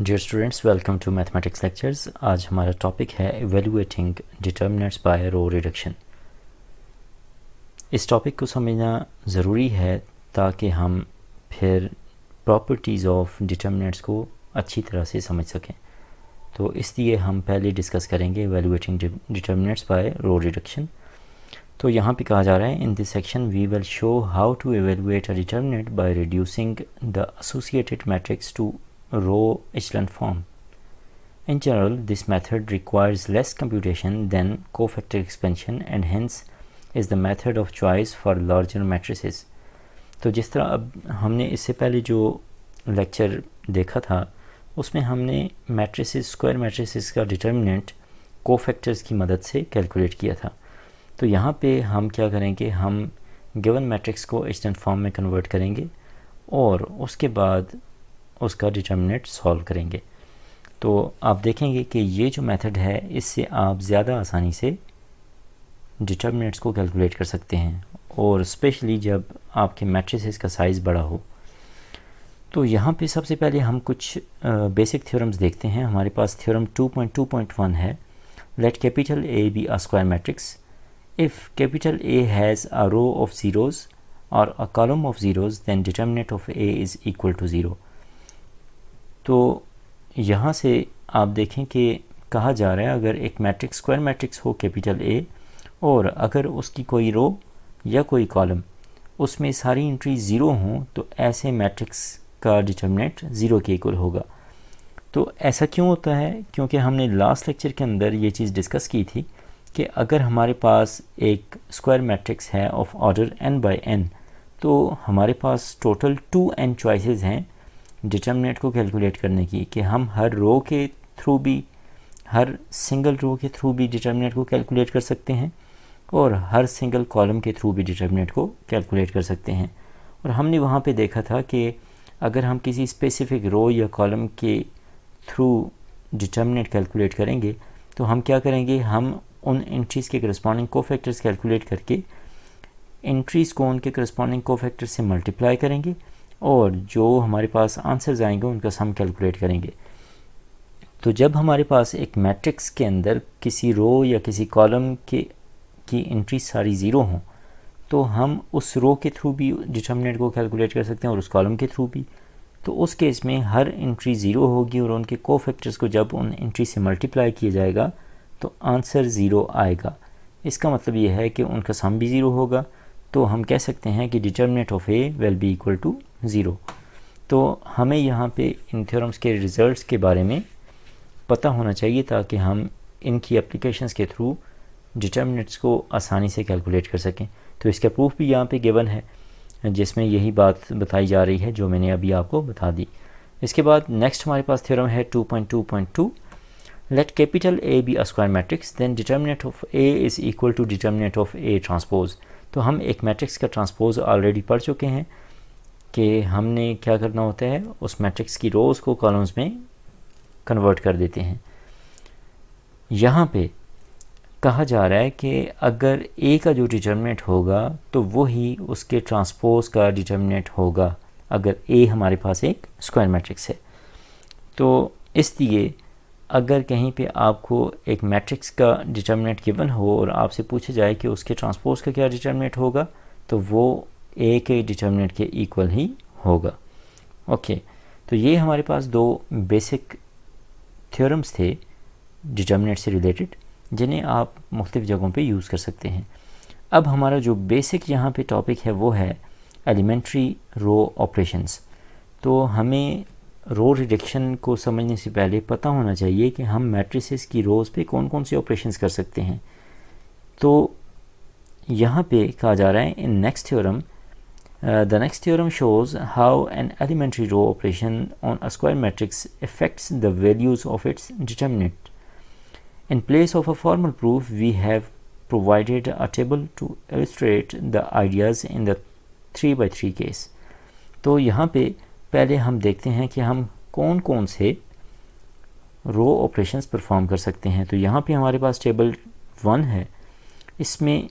Dear students welcome to mathematics lectures आज हमारा topic है evaluating determinants by row reduction इस टॉपिक को समझना ज़रूरी है ताकि हम फिर प्रॉपर्टीज़ ऑफ डिटर्मिनेंट्स को अच्छी तरह से समझ सकें तो इसलिए हम पहले डिस्कस करेंगे evaluating determinants by row reduction तो यहाँ पे कहा जा रहा है in this section we will show how to evaluate a determinant by reducing the associated matrix to row echelon form. In general, this method requires less computation than cofactor expansion and hence is the method of choice for larger matrices. तो जिस तरह अब हमने इससे पहले जो lecture देखा था उसमें हमने मैट्रिसेस स्क्वायर मैट्रिसेस का डिटर्मिनेंट कोफैक्टर्स की मदद से कैलकुलेट किया था तो यहाँ पे हम क्या करेंगे हम गिवन मैट्रिक्स को एचडन फॉर्म में कन्वर्ट करेंगे और उसके बाद उसका डिटर्मिनेट सॉल्व करेंगे तो आप देखेंगे कि ये जो मेथड है इससे आप ज़्यादा आसानी से डिटर्मिनेट्स को कैलकुलेट कर सकते हैं और स्पेशली जब आपके मैट्रिसेस का साइज़ बड़ा हो तो यहाँ पे सबसे पहले हम कुछ बेसिक थ्योरम्स देखते हैं हमारे पास थ्योरम 2.2.1 है let capital A be a square matrix if capital A has a row of zeros और a column of zeros then determinant of A is equal to zero तो यहाँ से आप देखें कि कहा जा रहा है अगर एक मैट्रिक्स स्क्वायर मैट्रिक्स हो कैपिटल ए और अगर उसकी कोई रो या कोई कॉलम उसमें सारी इंट्री ज़ीरो हों तो ऐसे मैट्रिक्स का डिटर्मिनेंट ज़ीरो के इक्वल होगा तो ऐसा क्यों होता है क्योंकि हमने लास्ट लेक्चर के अंदर ये चीज़ डिस्कस की थी कि अगर हमारे पास एक स्क्वायर मैट्रिक्स है of order n by n तो हमारे पास टोटल टू एन चॉइसेस हैं डिटर्मिनेट को कैलकुलेट करने की कि हम हर रो के थ्रू भी हर सिंगल रो के थ्रू भी डिटर्मिनेट को कैलकुलेट कर सकते हैं और हर सिंगल कॉलम के थ्रू भी डिटर्मिनेट को कैलकुलेट कर सकते हैं और हमने वहाँ पे देखा था कि अगर हम किसी स्पेसिफिक रो या कॉलम के थ्रू डिटर्मिनेट कैलकुलेट करेंगे तो हम क्या करेंगे हम उन एंट्रीज़ के करस्पॉन्डिंग फैक्टर्स कैलकुलेट करके एंट्रीज़ को उनके करस्पॉन्डिंग फैक्टर्स से मल्टीप्लाई करेंगे और जो हमारे पास आंसर्स आएंगे उनका सम कैलकुलेट करेंगे तो जब हमारे पास एक मैट्रिक्स के अंदर किसी रो या किसी कॉलम के की एंट्री सारी ज़ीरो हों तो हम उस रो के थ्रू भी डिटर्मिनेंट को कैलकुलेट कर सकते हैं और उस कॉलम के थ्रू भी तो उस केस में हर एंट्री ज़ीरो होगी और उनके को फैक्टर्स को जब उन एंट्री से मल्टीप्लाई किया जाएगा तो आंसर ज़ीरो आएगा इसका मतलब ये है कि उनका सम भी ज़ीरो होगा तो हम कह सकते हैं कि determinant of A will be equal to zero तो हमें यहाँ पे इन थ्योरम्स के रिजल्ट्स के बारे में पता होना चाहिए ताकि हम इनकी एप्लीकेशंस के थ्रू डिटर्मिनेट्स को आसानी से कैलकुलेट कर सकें तो इसका प्रूफ भी यहाँ पे गिवन है जिसमें यही बात बताई जा रही है जो मैंने अभी आपको बता दी इसके बाद नेक्स्ट हमारे पास थ्योरम है 2.2.2 let capital A be square matrix matrix determinant of A is equal to determinant of A transpose तो हम एक मैट्रिक्स का ट्रांसपोज ऑलरेडी पढ़ चुके हैं कि हमने क्या करना होता है उस मैट्रिक्स की रोज़ को कॉलम्स में कन्वर्ट कर देते हैं यहाँ पे कहा जा रहा है कि अगर ए का जो डिटर्मिनेट होगा तो वही उसके ट्रांसपोज का डिटर्मिनेट होगा अगर ए हमारे पास एक स्क्वायर मैट्रिक्स है तो इसलिए अगर कहीं पे आपको एक मैट्रिक्स का डिटर्मिनेट गिवन हो और आपसे पूछा जाए कि उसके ट्रांसपोज का क्या डिटर्मिनेट होगा तो वो ए के डिटर्मिनेंट के इक्वल ही होगा ओके okay, तो ये हमारे पास दो बेसिक थ्योरम्स थे डिटर्मिनेंट से रिलेटेड जिन्हें आप मुख्तफ जगहों पे यूज़ कर सकते हैं अब हमारा जो बेसिक यहाँ पे टॉपिक है वो है एलिमेंट्री रो ऑपरेशंस तो हमें रो रिडक्शन को समझने से पहले पता होना चाहिए कि हम मैट्रिसेस की रोज़ पे कौन कौन से ऑपरेशंस कर सकते हैं तो यहाँ पे कहा जा रहा है in next theorem Uh, the next theorem shows how an elementary row operation on a square matrix affects the values of its determinant. In place of a formal proof, we have provided a table to illustrate the ideas in the 3 by 3 case तो यहाँ पे पहले हम देखते हैं कि हम कौन कौन से रो ऑपरेशंस परफॉर्म कर सकते हैं तो यहाँ पे हमारे पास टेबल वन है इसमें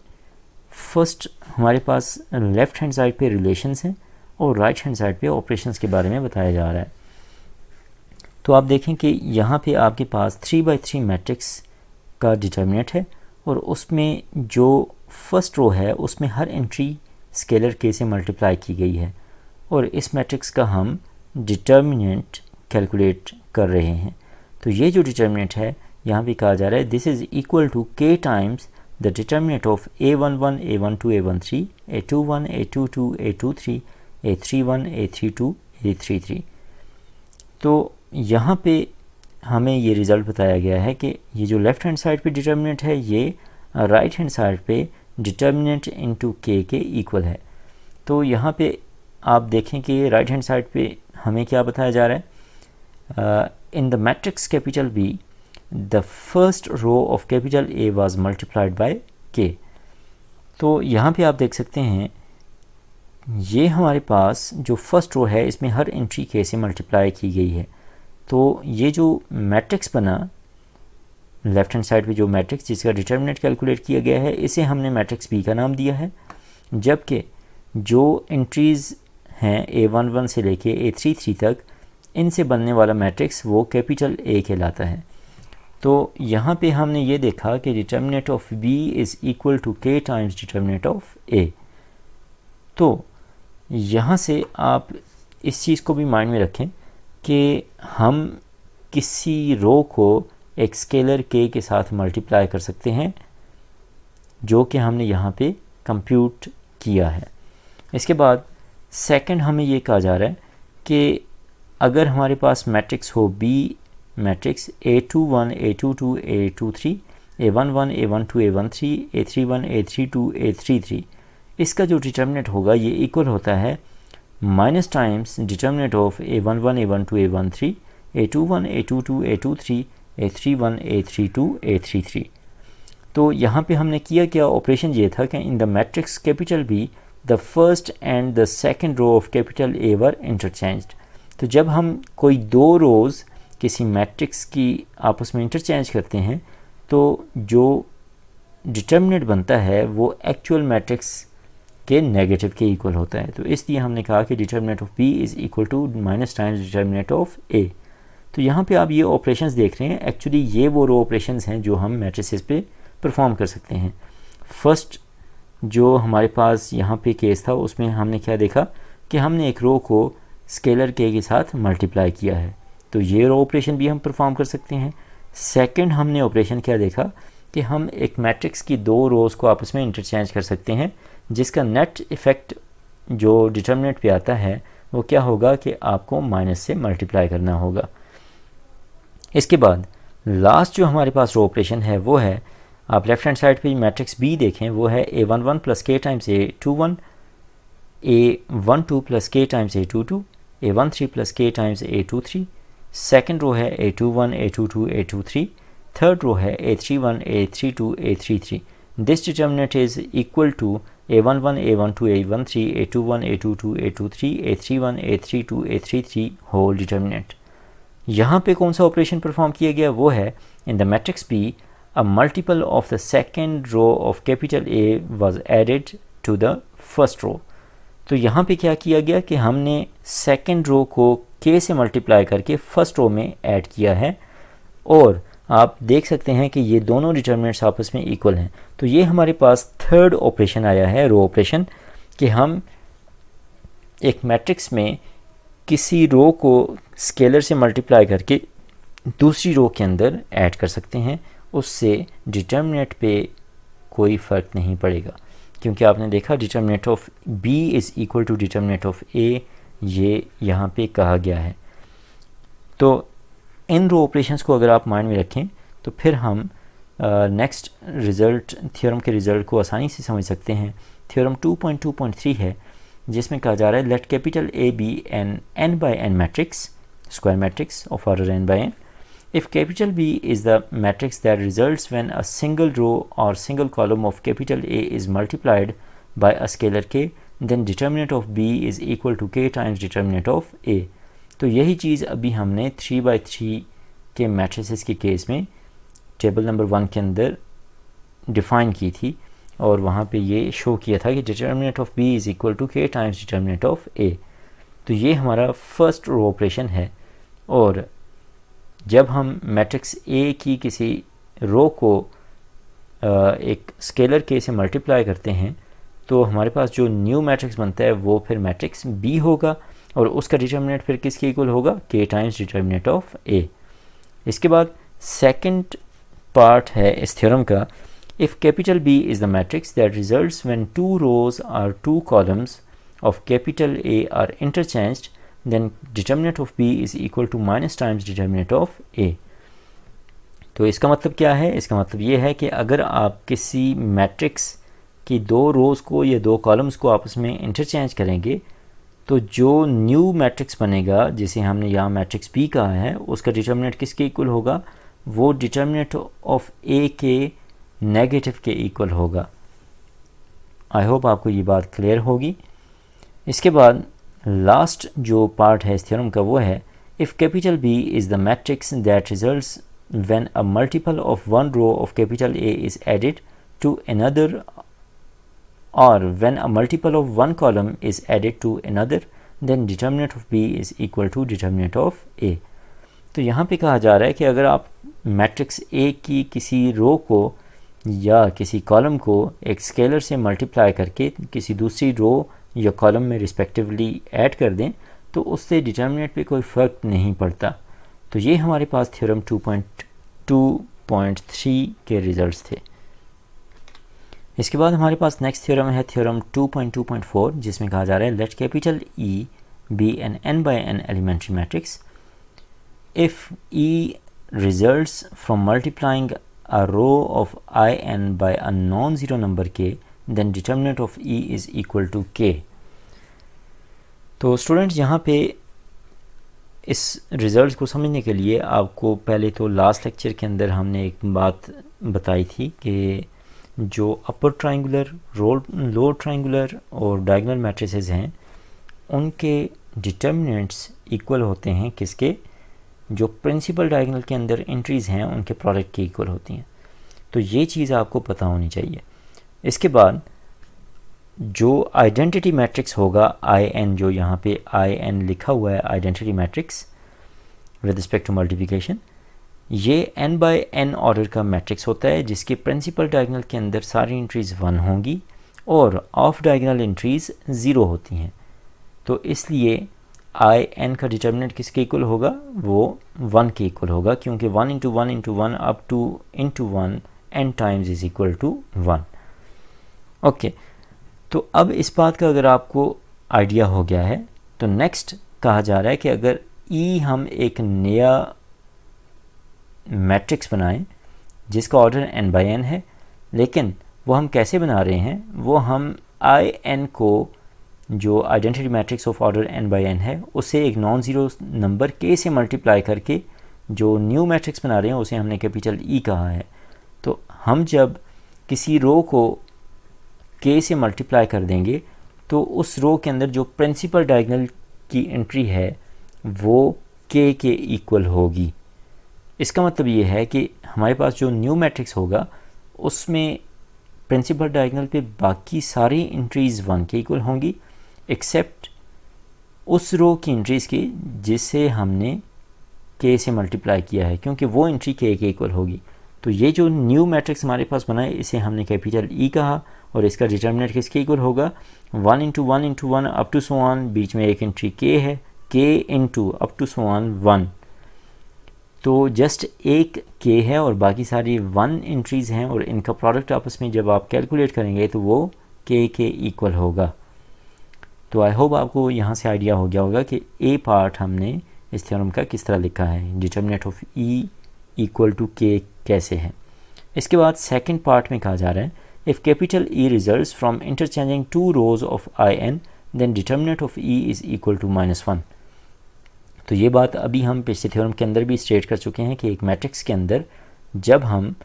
फर्स्ट हमारे पास लेफ़्ट हैंड साइड पे रिलेशंस हैं और राइट हैंड साइड पे ऑपरेशंस के बारे में बताया जा रहा है तो आप देखें कि यहाँ पे आपके पास थ्री बाई थ्री मैट्रिक्स का डिटर्मिनेट है और उसमें जो फर्स्ट रो है उसमें हर एंट्री स्केलर के से मल्टीप्लाई की गई है और इस मैट्रिक्स का हम डिटर्मिनेंट कैलकुलेट कर रहे हैं तो ये जो डिटर्मिनेंट है यहाँ भी कहा जा रहा है this is equal to k times The determinant of a11, a12, a13, a21, a22, a23, a31, a32, a33 तो यहाँ पे हमें ये रिज़ल्ट बताया गया है कि ये जो लेफ़्ट हैंड साइड पे डिटर्मिनेंट है ये राइट हैंड साइड पे डिटर्मिनेंट इनटू के के इक्वल है तो यहाँ पे आप देखें कि राइट हैंड साइड पे हमें क्या बताया जा रहा है in the matrix capital B the first row of capital A was multiplied by K तो यहाँ पे आप देख सकते हैं ये हमारे पास जो फर्स्ट रो है इसमें हर एंट्री के से मल्टीप्लाई की गई है तो ये जो मैट्रिक्स बना लेफ्ट हैंड साइड पे जो मैट्रिक्स जिसका डिटर्मिनेट कैलकुलेट किया गया है इसे हमने मैट्रिक्स बी का नाम दिया है जबकि जो एंट्रीज़ हैं ए वन वन से लेके ए थ्री थ्री तक इनसे बनने वाला मैट्रिक्स वो कैपिटल ए कहलाता है तो यहाँ पे हमने ये देखा कि determinant of B is equal to k times determinant of A तो यहाँ से आप इस चीज़ को भी माइंड में रखें कि हम किसी रो को एक स्केलर के के साथ मल्टीप्लाई कर सकते हैं जो कि हमने यहाँ पे कंप्यूट किया है इसके बाद सेकंड हमें ये कहा जा रहा है कि अगर हमारे पास मैट्रिक्स हो B matrix A A A A A A two two two two two one one one one one three three A three one A three two A three three इसका जो डिटर्मिनेट होगा ये equal होता है minus times determinant of A one one A one two A one three A two one A two two A two three A three one A three two A three three तो यहाँ पे हमने किया क्या operation ये था कि in the matrix capital B the first and the second row of capital A were interchanged तो जब हम कोई दो रोज़ किसी मैट्रिक्स की आप उसमें इंटरचेंज करते हैं तो जो डिटर्मिनेट बनता है वो एक्चुअल मैट्रिक्स के नेगेटिव के इक्वल होता है तो इसलिए हमने कहा कि determinant of B is equal to minus times determinant of A तो यहाँ पे आप ये ऑपरेशंस देख रहे हैं एक्चुअली ये वो रो ऑपरेशंस हैं जो हम मैट्रिसेस पे परफॉर्म कर सकते हैं फर्स्ट जो हमारे पास यहाँ पे केस था उसमें हमने क्या देखा कि हमने एक रो को स्केलर के के साथ मल्टीप्लाई किया है तो ये ऑपरेशन भी हम परफॉर्म कर सकते हैं सेकंड हमने ऑपरेशन क्या देखा कि हम एक मैट्रिक्स की दो रोज़ को आपस में इंटरचेंज कर सकते हैं जिसका नेट इफ़ेक्ट जो डिटर्मिनेट पे आता है वो क्या होगा कि आपको माइनस से मल्टीप्लाई करना होगा इसके बाद लास्ट जो हमारे पास रो ऑपरेशन है वो है आप लेफ्ट हैंड साइड पे मैट्रिक्स बी देखें वो है A one one plus k times A two one A one two plus k times A two two A one three plus k times A two three second row है A two one A two two A two three third row है A three one A three two A three three this determinant is equal to A one one A one two A one three A two one A two two A two three A three one A three two A three three whole determinant यहाँ पे कौन सा operation perform किया गया वो है in the matrix B a multiple of the second row of capital A was added to the first row तो यहाँ पे क्या किया गया कि हमने सेकेंड रो को के से मल्टीप्लाई करके फर्स्ट रो में ऐड किया है और आप देख सकते हैं कि ये दोनों डिटर्मिनेंट्स आपस में इक्वल हैं तो ये हमारे पास थर्ड ऑपरेशन आया है रो ऑपरेशन कि हम एक मैट्रिक्स में किसी रो को स्केलर से मल्टीप्लाई करके दूसरी रो के अंदर ऐड कर सकते हैं उससे डिटर्मिनेट पे कोई फ़र्क नहीं पड़ेगा क्योंकि आपने देखा determinant of B is equal to determinant of A ये यहाँ पे कहा गया है तो इन दो ऑपरेशंस को अगर आप माइंड में रखें तो फिर हम नेक्स्ट रिज़ल्ट थ्योरम के रिज़ल्ट को आसानी से समझ सकते हैं थ्योरम 2.2.3 है जिसमें कहा जा रहा है let capital A be an n by n matrix square matrix of R n by n If capital B is the matrix that results when a single row or single column of capital A is multiplied by a scalar k, then determinant of B is equal to k times determinant of A. तो यही चीज़ अभी हमने three by three के matrices के case में table number one के अंदर डिफाइन की थी और वहाँ पे ये शो किया था कि determinant of B is equal to k times determinant of A तो ये हमारा फर्स्ट रो ऑपरेशन है और जब हम मैट्रिक्स ए की किसी रो को एक स्केलर के से मल्टीप्लाई करते हैं तो हमारे पास जो न्यू मैट्रिक्स बनता है वो फिर मैट्रिक्स बी होगा और उसका डिटर्मिनेट फिर किसके इक्वल होगा के टाइम्स डिटर्मिनेट ऑफ ए इसके बाद सेकंड पार्ट है इस थ्योरम का if capital B is the matrix that results when two rows or two columns of capital A are interchanged then determinant of b is equal to minus times determinant of a तो इसका मतलब क्या है इसका मतलब ये है कि अगर आप किसी मैट्रिक्स की दो रोज़ को या दो कॉलम्स को आपस में इंटरचेंज करेंगे तो जो न्यू मैट्रिक्स बनेगा जिसे हमने यहाँ मैट्रिक्स बी कहा है उसका डिटर्मिनेट किसके इक्वल होगा वो डिटर्मिनेट ऑफ ए के नेगेटिव के इक्वल होगा आई होप आपको ये बात क्लियर होगी इसके बाद लास्ट जो पार्ट है इस थ्योरम का वो है if capital B is the matrix that result when a multiple of one row of capital A is added to another और when a multiple of one column is added to another then determinant of B is equal to determinant of A तो यहाँ पे कहा जा रहा है कि अगर आप मैट्रिक्स ए की किसी रो को या किसी कॉलम को एक स्केलर से मल्टीप्लाई करके किसी दूसरी रो या कॉलम में रिस्पेक्टिवली ऐड कर दें तो उससे डिटर्मिनेट पे कोई फ़र्क नहीं पड़ता तो ये हमारे पास थ्योरम 2.2.3 के रिजल्ट्स थे इसके बाद हमारे पास नेक्स्ट थ्योरम है थ्योरम 2.2.4 जिसमें कहा जा रहा है let capital E be an n by n elementary matrix if E from multiplying multiplying row of I n by a non zero number k then determinant of E is equal to k तो students यहाँ पे इस result को समझने के लिए आपको पहले तो लास्ट लेक्चर के अंदर हमने एक बात बताई थी कि जो अपर ट्राइंगर रोल लोअर ट्राइंगर और डायगनल मैट्रिसेस हैं उनके डिटर्मिनेंट्स इक्वल होते हैं किसके जो प्रिंसिपल डायगनल के अंदर एंट्रीज़ हैं उनके प्रोडक्ट के इक्वल होती हैं तो ये चीज़ आपको पता होनी चाहिए इसके बाद जो आइडेंटिटी मैट्रिक्स होगा आई एन जो यहाँ पे आई एन लिखा हुआ है identity matrix with respect to multiplication ये एन बाय एन ऑर्डर का मैट्रिक्स होता है जिसके प्रिंसिपल डायगनल के अंदर सारी इंट्रीज वन होंगी और ऑफ डायगनल इंट्रीज ज़ीरो होती हैं तो इसलिए आई एन का डिटर्मिनेंट किसके इक्वल होगा वो वन के इक्वल होगा क्योंकि one into one into one up to into one n times is equal to one okay तो अब इस बात का अगर आपको आइडिया हो गया है तो नेक्स्ट कहा जा रहा है कि अगर ई e हम एक नया मैट्रिक्स बनाएं जिसका ऑर्डर एन बाई एन है लेकिन वो हम कैसे बना रहे हैं वो हम आई एन को जो identity matrix of order n by n है उसे एक नॉन ज़ीरो नंबर के से मल्टीप्लाई करके जो न्यू मैट्रिक्स बना रहे हैं उसे हमने कैपिटल ई e कहा है तो हम जब किसी रो को के से मल्टीप्लाई कर देंगे तो उस रो के अंदर जो प्रिंसिपल डायगनल की एंट्री है वो के के इक्वल होगी इसका मतलब ये है कि हमारे पास जो न्यू मैट्रिक्स होगा उसमें प्रिंसिपल डायगनल पे बाकी सारी इंट्रीज़ वन के इक्वल होंगी एक्सेप्ट उस रो की इंट्रीज़ की जिसे हमने के से मल्टीप्लाई किया है क्योंकि वो इंट्री के के इक्वल होगी तो ये जो न्यू मैट्रिक्स हमारे पास बना है इसे हमने कैपिटल ई e कहा और इसका डिटर्मिनेट किसके इक्वल होगा one into one into one up to so one बीच में एक एंट्री के है k into up to so one one तो जस्ट एक के है और बाकी सारी वन एंट्रीज़ हैं और इनका प्रोडक्ट आपस में जब आप कैलकुलेट करेंगे तो वो के के इक्वल होगा तो आई होप आपको यहाँ से आइडिया हो गया होगा कि ए पार्ट हमने इस थ्योरम का किस तरह लिखा है determinant of E equal to k कैसे है इसके बाद सेकंड पार्ट में कहा जा रहा है If capital E results from interchanging two rows of n, then determinant of E is equal to minus one तो ये बात अभी हम पिछले थ्योरम के अंदर भी स्टेट कर चुके हैं कि एक मैट्रिक्स के अंदर जब हम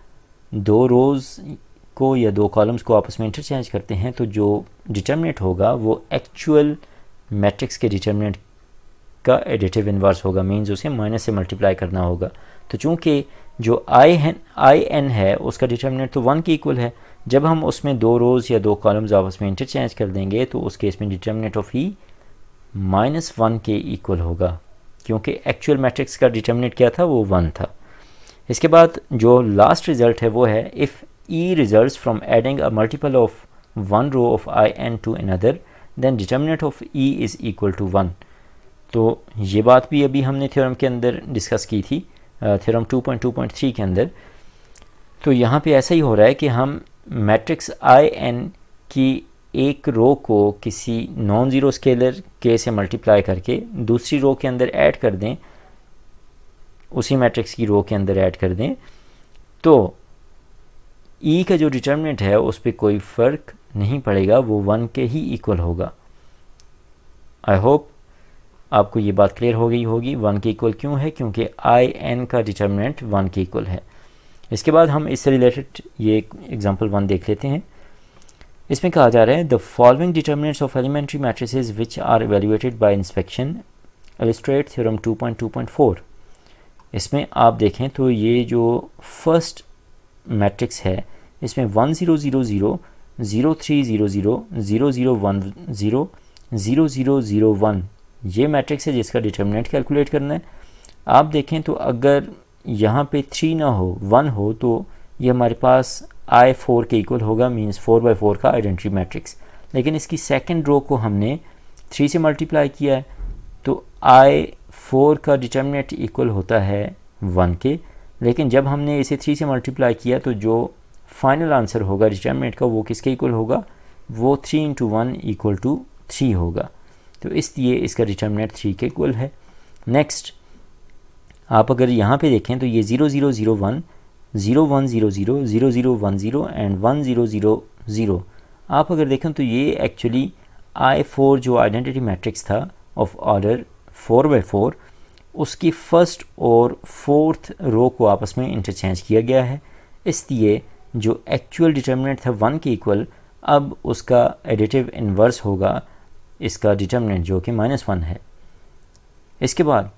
दो रोज़ को या दो कॉलम्स को आपस में इंटरचेंज करते हैं तो जो डिटर्मिनेट होगा वो एक्चुअल मैट्रिक्स के डिटर्मिनेट का एडिटिव इन्वर्स होगा मीन्स उसे माइनस से मल्टीप्लाई करना होगा तो चूंकि जो आई एन आई एन है उसका डिटर्मिनेट तो वन के इक्वल है जब हम उसमें दो रोज़ या दो कॉलम्स आपस में इंटरचेंज कर देंगे तो उस केस में determinant of E minus one के इक्वल होगा क्योंकि एक्चुअल मैट्रिक्स का डिटर्मिनेट क्या था वो वन था इसके बाद जो लास्ट रिज़ल्ट है वो है if E result from adding a multiple of one row of I n to another then determinant of E is equal to one तो ये बात भी अभी हमने थ्योरम के अंदर डिस्कस की थी थ्योरम 2.2.3 के अंदर तो यहाँ पे ऐसा ही हो रहा है कि हम मैट्रिक्स आई एन की एक रो को किसी नॉन ज़ीरो स्केलर के से मल्टीप्लाई करके दूसरी रो के अंदर ऐड कर दें उसी मैट्रिक्स की रो के अंदर ऐड कर दें तो ई e का जो डिटर्मिनेंट है उस पर कोई फ़र्क नहीं पड़ेगा वो वन के ही इक्वल होगा आई होप आपको ये बात क्लियर हो गई होगी वन के इक्वल क्यों है क्योंकि आई एन का डिटर्मिनेंट वन के इक्वल है इसके बाद हम इससे रिलेटेड ये एग्जाम्पल वन देख लेते हैं इसमें कहा जा रहा है the following determinants of elementary matrices which are evaluated by inspection illustrate theorem 2.2.4 इसमें आप देखें तो ये जो फर्स्ट मैट्रिक्स है इसमें one zero zero zero zero three zero zero zero zero one zero zero zero zero one ये matrix है जिसका डिटर्मिनेंट कैलकुलेट करना है आप देखें तो अगर यहाँ पे थ्री ना हो वन हो तो ये हमारे पास आई फोर के इक्वल होगा मीन्स फोर बाई फोर का आइडेंटिटी मैट्रिक्स लेकिन इसकी सेकेंड रो को हमने थ्री से मल्टीप्लाई किया है तो आई फोर का डिटर्मिनेट इक्वल होता है वन के लेकिन जब हमने इसे थ्री से मल्टीप्लाई किया तो जो फाइनल आंसर होगा डिटर्मिनेट का वो किसके इक्वल होगा वो three into one equal to three होगा तो इसलिए इसका डिटर्मिनेट थ्री के इक्वल है नेक्स्ट आप अगर यहाँ पे देखें तो ये zero zero zero one zero one zero zero zero zero one zero and one zero zero zero आप अगर देखें तो ये एक्चुअली आई फोर जो आइडेंटिटी मैट्रिक्स था of order four by four उसकी फ़र्स्ट और फोर्थ रो को आपस में इंटरचेंज किया गया है इसलिए जो एक्चुअल डिटर्मिनेंट था वन के इक्वल अब उसका एडिटिव इन्वर्स होगा इसका डिटर्मिनेंट जो कि माइनस वन है इसके बाद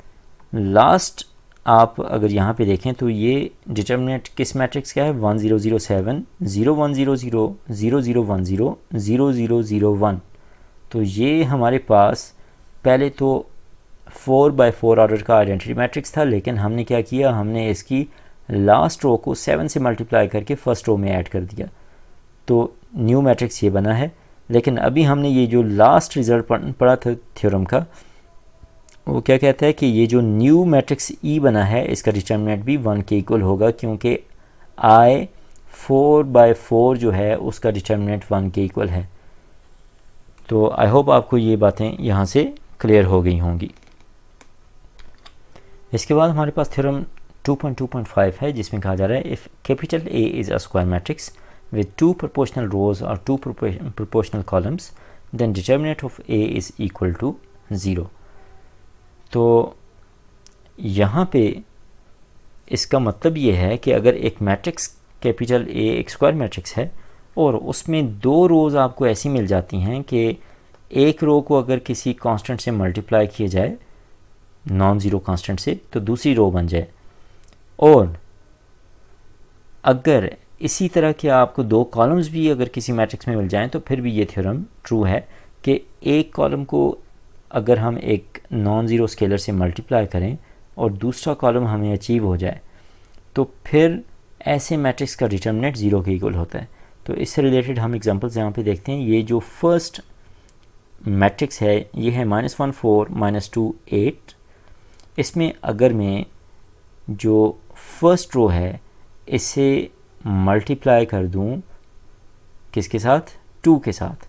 लास्ट आप अगर यहाँ पे देखें तो ये डिटर्मिनेट किस मैट्रिक्स का है one zero zero seven zero one zero zero zero zero one zero zero zero zero one तो ये हमारे पास पहले तो फ़ोर बाई फोर ऑर्डर का आइडेंटिटी मैट्रिक्स था लेकिन हमने क्या किया हमने इसकी लास्ट रो को सेवन से मल्टीप्लाई करके फ़र्स्ट रो में ऐड कर दिया तो न्यू मैट्रिक्स ये बना है लेकिन अभी हमने ये जो लास्ट रिज़ल्ट पढ़ा था थ्योरम का वो क्या कहता है कि ये जो न्यू मैट्रिक्स ई बना है इसका डिटर्मिनेंट भी वन के इक्वल होगा क्योंकि आई फोर बाय फोर जो है उसका डिटर्मिनेंट वन के इक्वल है तो आई होप आपको ये बातें यहाँ से क्लियर हो गई होंगी इसके बाद हमारे पास थ्योरम 2.2.5 है जिसमें कहा जा रहा है if capital A is a square matrix with two proportional rows और two proportional columns then determinant of A is equal to zero तो यहाँ पे इसका मतलब ये है कि अगर एक मैट्रिक्स कैपिटल ए एक स्क्वायर मैट्रिक्स है और उसमें दो रोज़ आपको ऐसी मिल जाती हैं कि एक रो को अगर किसी कांस्टेंट से मल्टीप्लाई किया जाए नॉन ज़ीरो कांस्टेंट से तो दूसरी रो बन जाए और अगर इसी तरह के आपको दो कॉलम्स भी अगर किसी मैट्रिक्स में मिल जाएं तो फिर भी ये थ्योरम ट्रू है कि एक कॉलम को अगर हम एक नॉन ज़ीरो स्केलर से मल्टीप्लाई करें और दूसरा कॉलम हमें अचीव हो जाए तो फिर ऐसे मैट्रिक्स का डिटर्मिनेट ज़ीरो के इक्वल होता है तो इससे रिलेटेड हम एग्जांपल्स यहाँ पे देखते हैं ये जो फर्स्ट मैट्रिक्स है ये है minus one four minus two eight इसमें अगर मैं जो फर्स्ट रो है इसे मल्टीप्लाई कर दूँ किसके साथ टू के साथ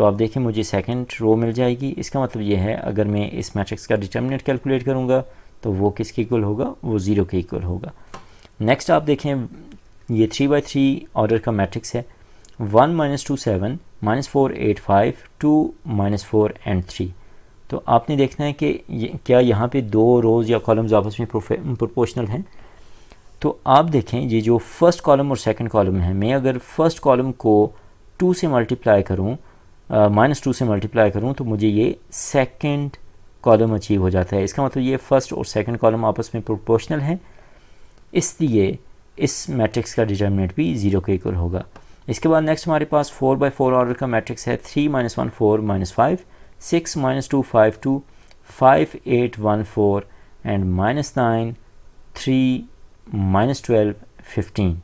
तो आप देखें मुझे सेकंड रो मिल जाएगी इसका मतलब ये है अगर मैं इस मैट्रिक्स का डिटर्मिनेंट कैलकुलेट करूँगा तो वो किसके इक्वल होगा वो ज़ीरो के इक्वल होगा नेक्स्ट आप देखें ये थ्री बाई थ्री ऑर्डर का मैट्रिक्स है one minus two seven minus four eight five two minus four and three तो आपने देखना है कि क्या यहाँ पे दो रोज़ या कॉलम्स आपस में प्रोपोर्शनल हैं तो आप देखें ये जो फर्स्ट कॉलम और सेकंड कॉलम है मैं अगर फर्स्ट कॉलम को टू से मल्टीप्लाई करूँ माइनस टू से मल्टीप्लाई करूँ तो मुझे ये सेकेंड कॉलम अचीव हो जाता है इसका मतलब ये फर्स्ट और सेकेंड कॉलम आपस में प्रोपोर्शनल हैं इसलिए इस मैट्रिक्स का डिटर्मिनेंट भी ज़ीरो के इक्वल होगा इसके बाद नेक्स्ट हमारे पास फोर बाई फोर ऑर्डर का मैट्रिक्स है three minus one four minus five six minus two five two five eight one four and minus nine three minus twelve fifteen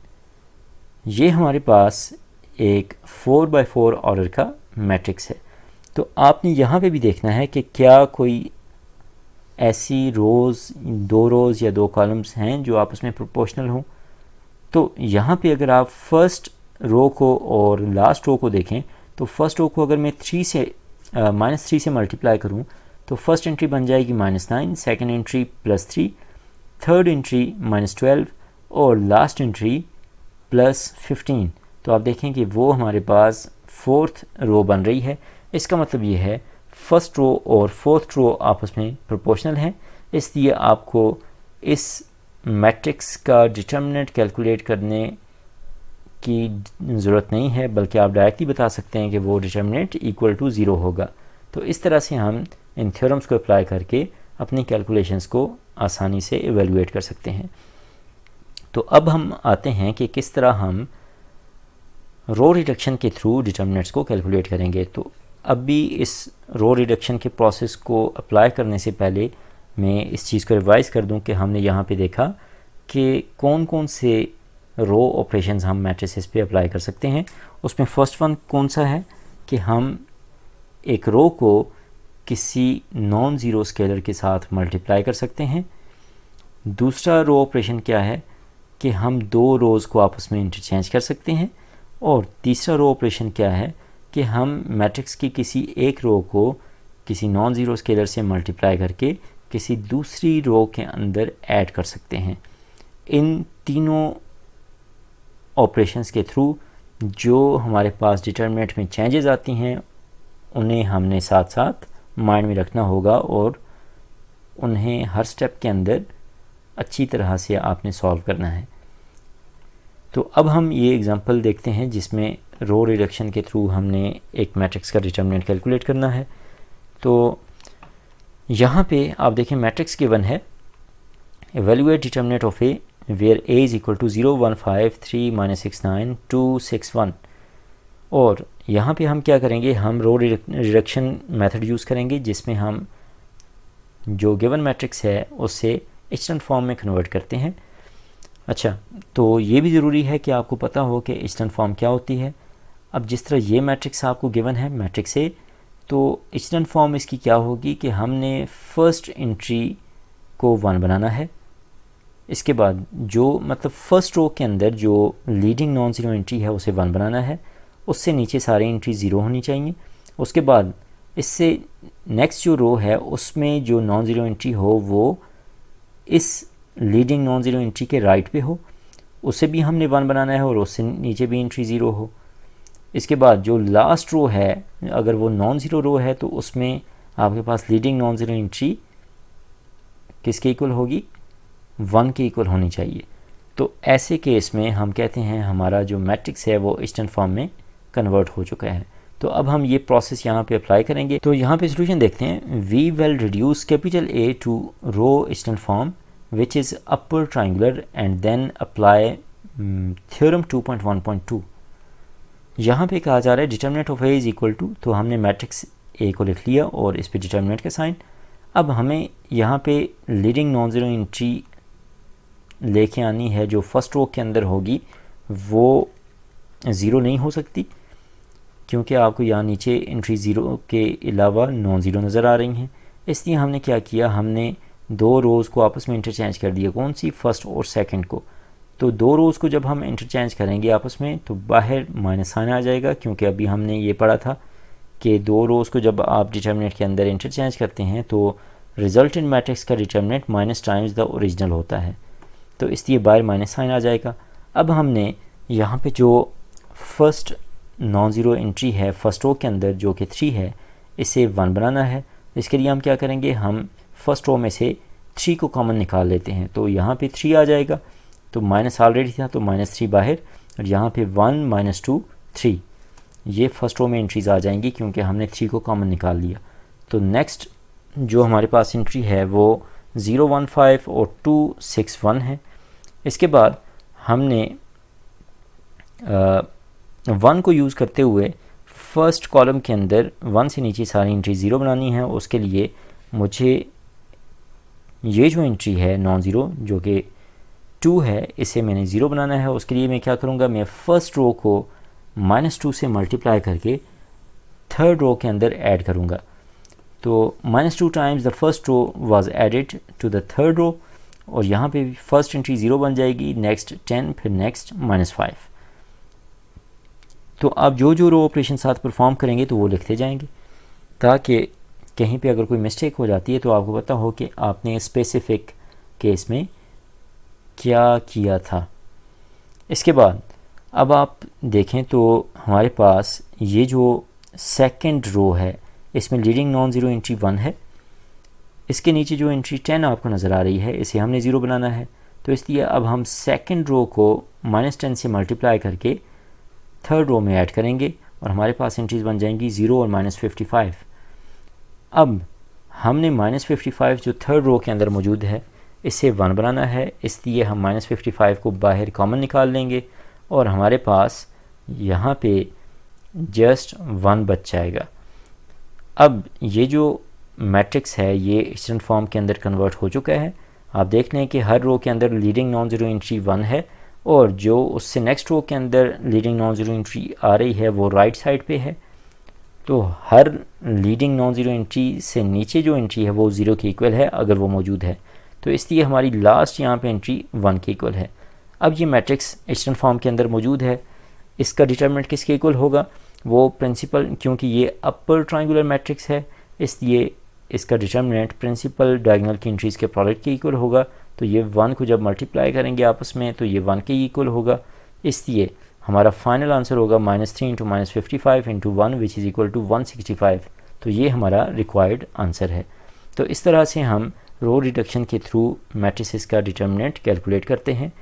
ये हमारे पास एक फोर बाई फोर ऑर्डर का matrix है तो आपने यहाँ पे भी देखना है कि क्या कोई ऐसी रोज़ दो रोज़ या दो कॉलम्स हैं जो आपस में प्रोपोर्शनल हों तो यहाँ पे अगर आप फर्स्ट रो को और लास्ट रो को देखें तो फर्स्ट रो को अगर मैं थ्री से माइनस थ्री से मल्टीप्लाई करूँ तो फर्स्ट एंट्री बन जाएगी minus nine second entry plus three third entry minus twelve और लास्ट एंट्री प्लस फिफ्टीन तो आप देखें कि वो हमारे पास फोर्थ रो बन रही है इसका मतलब ये है फर्स्ट रो और फोर्थ रो आपस में प्रोपोर्शनल हैं इसलिए आपको इस मैट्रिक्स का डिटर्मिनेंट कैलकुलेट करने की ज़रूरत नहीं है बल्कि आप डायरेक्टली बता सकते हैं कि वो डिटर्मिनेंट इक्वल टू ज़ीरो होगा तो इस तरह से हम इन थ्योरम्स को अप्लाई करके अपनी कैलकुलेशंस को आसानी से एवेलुएट कर सकते हैं तो अब हम आते हैं कि किस तरह हम रो रिडक्शन के थ्रू डिटर्मिनेट्स को कैलकुलेट करेंगे तो अब भी इस रो रिडक्शन के प्रोसेस को अप्लाई करने से पहले मैं इस चीज़ को रिवाइज़ कर दूं कि हमने यहाँ पे देखा कि कौन कौन से रो ऑपरेशंस हम मैट्रिसेस पे अप्लाई कर सकते हैं उसमें फ़र्स्ट वन कौन सा है कि हम एक रो को किसी नॉन ज़ीरो स्केलर के साथ मल्टीप्लाई कर सकते हैं दूसरा रो ऑपरेशन क्या है कि हम दो रोज़ को आपस में इंटरचेंज कर सकते हैं और तीसरा रो ऑपरेशन क्या है कि हम मैट्रिक्स की किसी एक रो को किसी नॉन ज़ीरो स्केलर से मल्टीप्लाई करके किसी दूसरी रो के अंदर ऐड कर सकते हैं इन तीनों ऑपरेशंस के थ्रू जो हमारे पास डिटर्मिनेट में चेंजेस आती हैं उन्हें हमने साथ साथ माइंड में रखना होगा और उन्हें हर स्टेप के अंदर अच्छी तरह से आपने सॉल्व करना है तो अब हम ये एग्ज़ाम्पल देखते हैं जिसमें रो रिडक्शन के थ्रू हमने एक मैट्रिक्स का डिटर्मिनेंट कैलकुलेट करना है तो यहाँ पे आप देखें मैट्रिक्स गिवन है evaluate determinant of A where A is equal to zero one five three minus six nine two six one और यहाँ पे हम क्या करेंगे हम रो रिडक्शन मेथड यूज़ करेंगे जिसमें हम जो गिवन मैट्रिक्स है उससे एक्सटेंट फॉर्म में कन्वर्ट करते हैं अच्छा तो ये भी ज़रूरी है कि आपको पता हो कि इस्टर्न फॉर्म क्या होती है अब जिस तरह ये मैट्रिक्स आपको गिवन है मैट्रिक्स ए तो इस्टर्न फॉर्म इसकी क्या होगी कि हमने फ़र्स्ट इंट्री को वन बनाना है इसके बाद जो मतलब फ़र्स्ट रो के अंदर जो लीडिंग नॉन ज़ीरो इंट्री है उसे वन बनाना है उससे नीचे सारी इंट्री ज़ीरो होनी चाहिए उसके बाद इससे नेक्स्ट जो रो है उसमें जो नॉन ज़ीरो इंट्री हो वो इस लीडिंग नॉन ज़ीरो इंट्री के राइट पे हो उससे भी हमने वन बनाना है और उससे नीचे भी इंट्री ज़ीरो हो इसके बाद जो लास्ट रो है अगर वो नॉन ज़ीरो रो है तो उसमें आपके पास लीडिंग नॉन ज़ीरो इंट्री किसके इक्वल होगी वन के इक्वल होनी चाहिए तो ऐसे केस में हम कहते हैं हमारा जो मैट्रिक्स है वो ईस्टर्न फॉर्म में कन्वर्ट हो चुका है तो अब हम ये प्रोसेस यहाँ पे अप्लाई करेंगे तो यहाँ पे सोल्यूशन देखते हैं we will reduce capital A to row echelon form which is upper triangular and then apply mm, theorem 2.1.2 यहाँ पे कहा जा रहा है determinant of A is equal to तो हमने मैट्रिक्स ए को लिख लिया और इस पर डिटर्मिनेट का साइन अब हमें यहाँ पे लीडिंग नॉन ज़ीरो इंट्री लेके आनी है जो फर्स्ट रो के अंदर होगी वो ज़ीरो नहीं हो सकती क्योंकि आपको यहाँ नीचे इंट्री ज़ीरो के अलावा नॉन ज़ीरो नज़र आ रही हैं इसलिए हमने क्या किया हमने दो रोज़ को आपस में इंटरचेंज कर दिया कौन सी फर्स्ट और सेकंड को तो दो रोज़ को जब हम इंटरचेंज करेंगे आपस में तो बाहर माइनस साइन आ जाएगा क्योंकि अभी हमने ये पढ़ा था कि दो रोज़ को जब आप डिटर्मिनेट के अंदर इंटरचेंज करते हैं तो रिजल्ट इन मैट्रिक्स का determinant minus times the original होता है तो इसलिए बाहर माइनस साइन आ जाएगा अब हमने यहाँ पे जो फर्स्ट नॉन ज़ीरो एंट्री है फर्स्ट रो के अंदर जो कि थ्री है इसे वन बनाना है इसके लिए हम क्या करेंगे हम फर्स्ट रो में से थ्री को कॉमन निकाल लेते हैं तो यहाँ पे थ्री आ जाएगा तो माइनस ऑलरेडी था तो माइनस थ्री बाहर और यहाँ पे वन माइनस टू थ्री ये फर्स्ट रो में एंट्रीज आ जाएंगी क्योंकि हमने थ्री को कॉमन निकाल लिया तो नेक्स्ट जो हमारे पास एंट्री है वो ज़ीरो वन फाइव और टू सिक्स वन है इसके बाद हमने वन को यूज़ करते हुए फर्स्ट कॉलम के अंदर वन से नीचे सारी एंट्री ज़ीरो बनानी है उसके लिए मुझे ये जो एंट्री है नॉन ज़ीरो जो कि टू है इसे मैंने ज़ीरो बनाना है उसके लिए मैं क्या करूँगा मैं फ़र्स्ट रो को माइनस टू से मल्टीप्लाई करके थर्ड रो के अंदर ऐड करूँगा तो minus two times the first row was added to the third row और यहाँ पे फर्स्ट एंट्री ज़ीरो बन जाएगी नेक्स्ट टेन फिर नेक्स्ट माइनस फाइव तो अब जो जो रो ऑपरेशन साथ परफॉर्म करेंगे तो वो लिखते जाएंगे ताकि कहीं पे अगर कोई मिस्टेक हो जाती है तो आपको पता हो कि आपने स्पेसिफिक केस में क्या किया था इसके बाद अब आप देखें तो हमारे पास ये जो सेकंड रो है इसमें leading non zero entry one है इसके नीचे जो एंट्री टेन आपको नज़र आ रही है इसे हमने ज़ीरो बनाना है तो इसलिए अब हम सेकंड रो को माइनस टेन से मल्टीप्लाई करके थर्ड रो में ऐड करेंगे और हमारे पास एंट्रीज़ बन जाएंगी ज़ीरो और माइनस फिफ्टी फाइव अब हमने माइनस फिफ्टी फाइव जो थर्ड रो के अंदर मौजूद है इसे वन बनाना है इसलिए हम माइनस फिफ्टी फाइव को बाहर कॉमन निकाल लेंगे और हमारे पास यहाँ पे जस्ट वन बच जाएगा अब ये जो मैट्रिक्स है ये एक्सटेंट फॉर्म के अंदर कन्वर्ट हो चुका है आप देख लें कि हर रो के अंदर leading non zero entry one है और जो उससे नेक्स्ट रो के अंदर लीडिंग नॉन ज़ीरो इंट्री आ रही है वो राइट साइड पे है तो हर लीडिंग नॉन ज़ीरो एंट्री से नीचे जो एंट्री है वो ज़ीरो के इक्वल है अगर वो मौजूद है तो इसलिए हमारी लास्ट यहाँ पे एंट्री वन के इक्वल है अब ये मैट्रिक्स एस्टर्न फॉर्म के अंदर मौजूद है इसका डिटर्मिनेंट किसके इक्वल होगा वो प्रिंसिपल क्योंकि ये अपर ट्राइंगुलर मैट्रिक्स है इसलिए इसका डिटर्मिनेंट प्रिंसिपल डायगनल की एंट्रीज के प्रोडक्ट के इक्वल होगा तो ये वन को जब मल्टीप्लाई करेंगे आपस में तो ये वन के इक्वल होगा इसलिए हमारा फाइनल आंसर होगा minus three into minus fifty five into one which is equal to one sixty five तो ये हमारा रिक्वायर्ड आंसर है तो इस तरह से हम रो रिडक्शन के थ्रू मैट्रिसेस का डिटर्मिनेंट कैलकुलेट करते हैं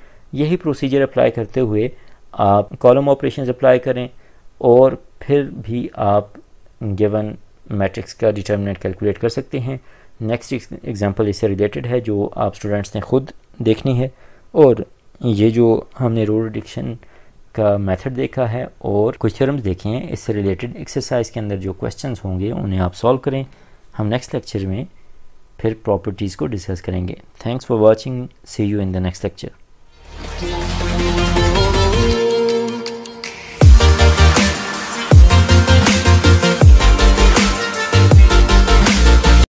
यही प्रोसीजर अप्लाई करते हुए आप कॉलम ऑपरेशन अप्लाई करें और फिर भी आप गिवन मैट्रिक्स का डिटर्मिनेंट कैलकुलेट कर सकते हैं नेक्स्ट एग्जांपल इससे रिलेटेड है जो आप स्टूडेंट्स ने खुद देखनी है और ये जो हमने रो रिडक्शन का मेथड देखा है और कुछ थ्योरम्स देखे हैं इससे रिलेटेड एक्सरसाइज के अंदर जो क्वेश्चंस होंगे उन्हें आप सॉल्व करें हम नेक्स्ट लेक्चर में फिर प्रॉपर्टीज़ को डिस्कस करेंगे thanks for watching see you in the next lecture